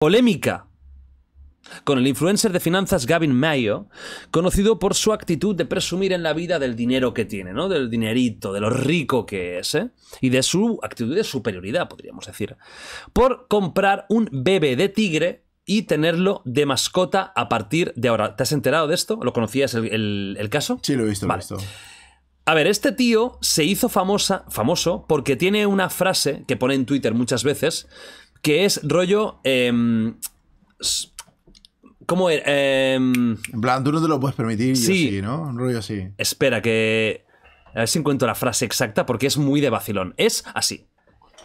Polémica con el influencer de finanzas Gavin Mayo, conocido por su actitud de presumir en la vida del dinero que tiene, ¿no? Del dinerito, de lo rico que es, ¿eh? Y de su actitud de superioridad, podríamos decir. Por comprar un bebé de tigre y tenerlo de mascota a partir de ahora. ¿Te has enterado de esto? ¿Lo conocías el, caso? Sí, lo he visto, A ver, este tío se hizo famosa, famoso porque tiene una frase que pone en Twitter muchas veces que es rollo... Em, ¿Cómo es? Em, en plan, tú no te lo puedes permitir, sí, ¿no? Un rollo así. Espera, que... A ver si encuentro la frase exacta porque es muy de vacilón. Es así.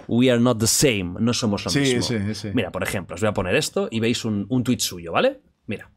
We are not the same. No somos lo mismo. Sí, sí. sí. Mira, por ejemplo, os voy a poner esto y veis un, un tuit suyo, ¿vale? Mira.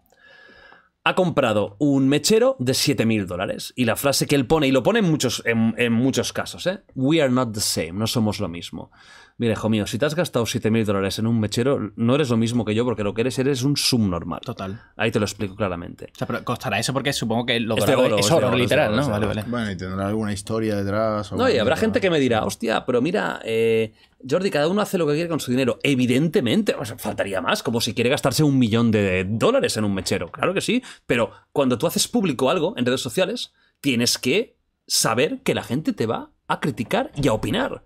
Ha comprado un mechero de 7.000 dólares. Y la frase que él pone, y lo pone muchos, en muchos casos, ¿eh? We are not the same. No somos lo mismo. Mira, hijo mío, si te has gastado 7.000 dólares en un mechero, no eres lo mismo que yo, porque lo que eres eres un subnormal. Total. Ahí te lo explico claramente. O sea, pero costará eso porque supongo que lo este es este oro, literal, este ¿no? Este vale, vale. Bueno, y tendrá alguna historia detrás. no, y habrá gente que me dirá, hostia, pero mira, eh, Jordi, cada uno hace lo que quiere con su dinero. Evidentemente, faltaría más, como si quiere gastarse un millón de dólares en un mechero. Claro que sí, pero cuando tú haces público algo en redes sociales, tienes que saber que la gente te va a criticar y a opinar.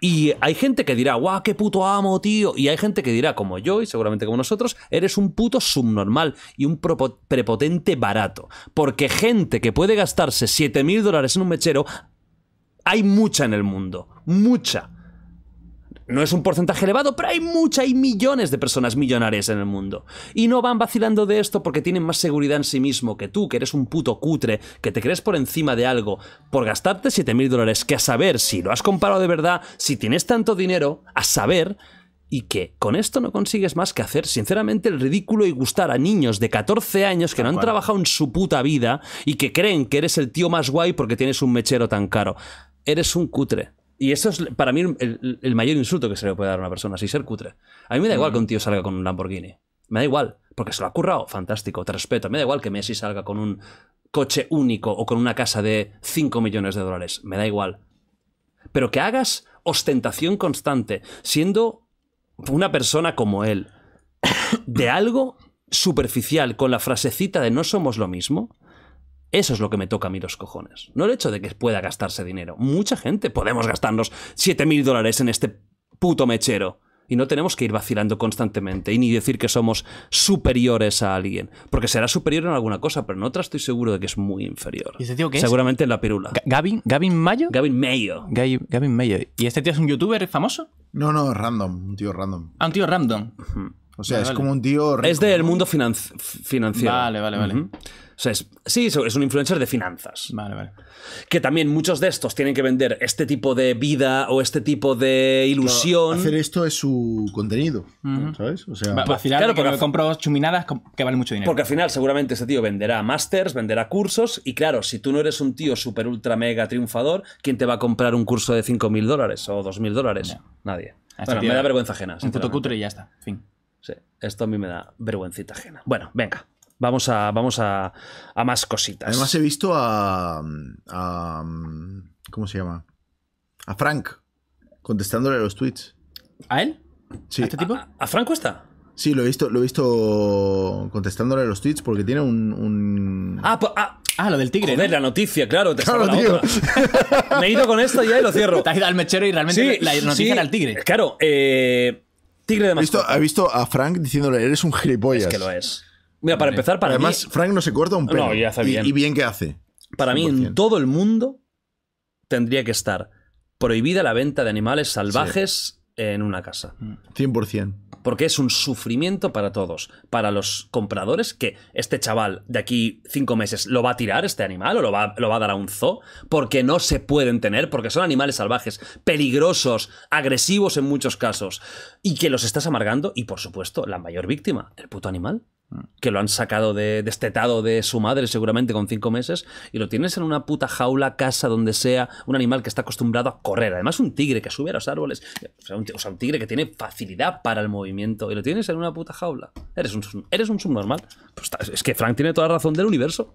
Y hay gente que dirá, guau, qué puto amo, tío. Y hay gente que dirá, como yo y seguramente como nosotros, eres un puto subnormal y un prepotente barato. Porque gente que puede gastarse 7.000 dólares en un mechero, hay mucha en el mundo. Mucha. No es un porcentaje elevado, pero hay mucha, hay millones de personas millonarias en el mundo. Y no van vacilando de esto porque tienen más seguridad en sí mismo que tú, que eres un puto cutre, que te crees por encima de algo, por gastarte 7.000 dólares, que a saber si lo has comprado de verdad, si tienes tanto dinero, a saber, y que con esto no consigues más que hacer, sinceramente, el ridículo y gustar a niños de 14 años que no han trabajado en su puta vida y que creen que eres el tío más guay porque tienes un mechero tan caro. Eres un cutre. Y eso es para mí el, mayor insulto que se le puede dar a una persona, así ser cutre. A mí me da igual que un tío salga con un Lamborghini. Me da igual, porque se lo ha currado, fantástico, te respeto. Me da igual que Messi salga con un coche único o con una casa de 5 millones de dólares, me da igual. Pero que hagas ostentación constante, siendo una persona como él, de algo superficial, con la frasecita de no somos lo mismo, eso es lo que me toca a mí los cojones. No el hecho de que pueda gastarse dinero. Mucha gente podemos gastarnos 7.000 dólares en este puto mechero. Y no tenemos que ir vacilando constantemente y ni decir que somos superiores a alguien. Porque será superior en alguna cosa, pero en otra estoy seguro de que es muy inferior. ¿Y ese tío qué Seguramente en la pirula. ¿Gavin? ¿Gavin Mayo? Gavin Mayo. Mayo. ¿Y este tío es un youtuber famoso? No, no, es random. Un tío random. Ah, un tío random. O sea, es como un tío. random. es del mundo financiero. Vale, vale, vale sea, sí, es un influencer de finanzas. Vale, vale. Que también muchos de estos tienen que vender este tipo de vida o este tipo de ilusión. hacer esto es su contenido, ¿sabes? O sea, final claro, porque compro chuminadas que valen mucho dinero. Porque al final seguramente ese tío venderá másters, venderá cursos y claro, si tú no eres un tío súper ultra mega triunfador, ¿quién te va a comprar un curso de 5.000 dólares o 2.000 dólares? Nadie. Este me da vergüenza ajena. Un cutre y ya está. Fin. Sí, esto a mí me da vergüencita ajena. Bueno, venga. Vamos a, vamos a, a más cositas. Además he visto a, mm, a... Mm, ¿Cómo se llama? A Frank, contestándole a los tweets. ¿A él? Sí. ¿A este tipo? ¿A, a Franco está? Sí, lo he visto, lo he visto contestándole a los tweets porque tiene un. Ah, ah, ah, lo del tigre. Joder, la noticia, claro, te Me he ido con esto y ahí lo cierro. Te has ido al mechero y realmente la noticia era el tigre. Claro, eh, tigre de mascota. He visto, visto a Frank diciéndole, eres un gilipollas? Es que lo es. Mira, para empezar, para Además, Frank no se corta un pelo. No, y hace bien. Y, bien que hace. Para mí, en todo el mundo tendría que estar prohibida la venta de animales salvajes en una casa. 100%. Mm. Porque es un sufrimiento para todos. Para los compradores, que este chaval de aquí cinco meses lo va a tirar este animal o lo lo va a dar a un zoo, porque no se pueden tener, porque son animales salvajes, peligrosos, agresivos en muchos casos, y que los estás amargando, y por supuesto, la mayor víctima, el puto animal que lo han sacado de destetado de su madre seguramente con cinco meses y lo tienes en una puta jaula, casa, donde sea, un animal que está acostumbrado a correr. Además un tigre que sube a los árboles, o sea, un, tigre que tiene facilidad para el movimiento y lo tienes en una puta jaula. Eres un, eres un subnormal. Pues, es que Frank tiene toda la razón del universo.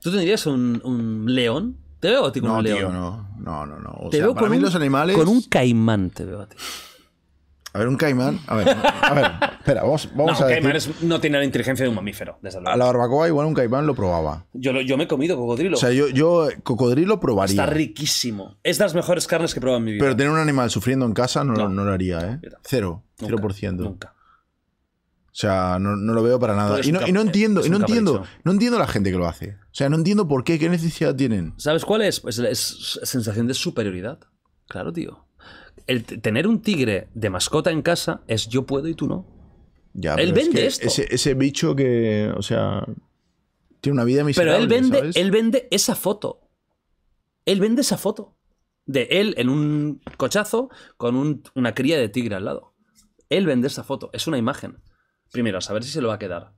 ¿Tú tendrías un, un león? Te veo a ti con un león. no, no, no, te veo con mí los animales... Con un caimán te veo a ti. A ver, un caimán. A ver, a ver espera, vamos, vamos no, a ver. Un caimán no tiene la inteligencia de un mamífero, desde luego. A la barbacoa, igual un caimán lo probaba. Yo, yo me he comido cocodrilo. O sea, yo, eh, cocodrilo probaría. Está riquísimo. Es de las mejores carnes que he probado en mi vida. Pero tener un animal sufriendo en casa no, lo haría, ¿eh? Cero. Cero por ciento. Nunca. O sea, no, lo veo para nada. Pues y no, entiendo, y no entiendo, no entiendo la gente que lo hace. O sea, no entiendo por qué, qué necesidad tienen. ¿Sabes cuál es? Pues es sensación de superioridad. Claro, tío tener un tigre de mascota en casa es yo puedo y tú no. Ya, él vende esto. Ese, bicho que, o sea, tiene una vida miserable. Pero él vende, él vende esa foto. Él vende esa foto de él en un cochazo con una cría de tigre al lado. Él vende esa foto. Es una imagen. Primero, a saber si se lo va a quedar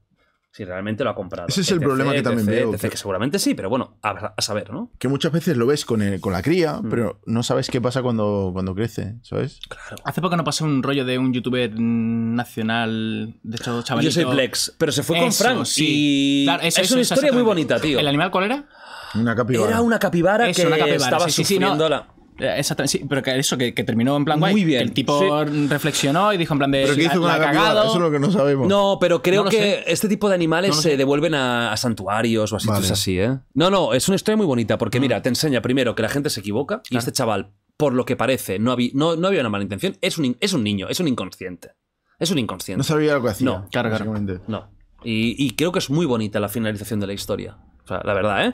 si realmente lo ha comprado. Ese es el e problema que también e veo. E que seguramente sí, pero bueno, a, saber, ¿no? Que muchas veces lo ves con, la cría, mm. pero no sabes qué pasa cuando, cuando crece, ¿sabes? Claro. Hace poco no pasó un rollo de un youtuber nacional, de hecho, chavalito. Yo soy Plex, pero se fue con Frank y... es una historia muy bonita, tío. ¿El animal cuál era? Una capibara. Era una capibara que estaba eh, sí, pero que eso, que, terminó en plan Muy bien. el tipo reflexionó y dijo en plan de. ¿Pero que hizo con la, Eso es lo que no sabemos. No, pero creo que este tipo de animales se devuelven a, santuarios o a sitios así, ¿eh? No, no, es una historia muy bonita porque, ah. mira, te enseña primero que la gente se equivoca y este chaval, por lo que parece, no, había, no, había una mala intención. Es un, es un niño, es un inconsciente. Es un inconsciente. No sabía lo que hacía. No, claro, No. y creo que es muy bonita la finalización de la historia. O sea, la verdad, ¿eh?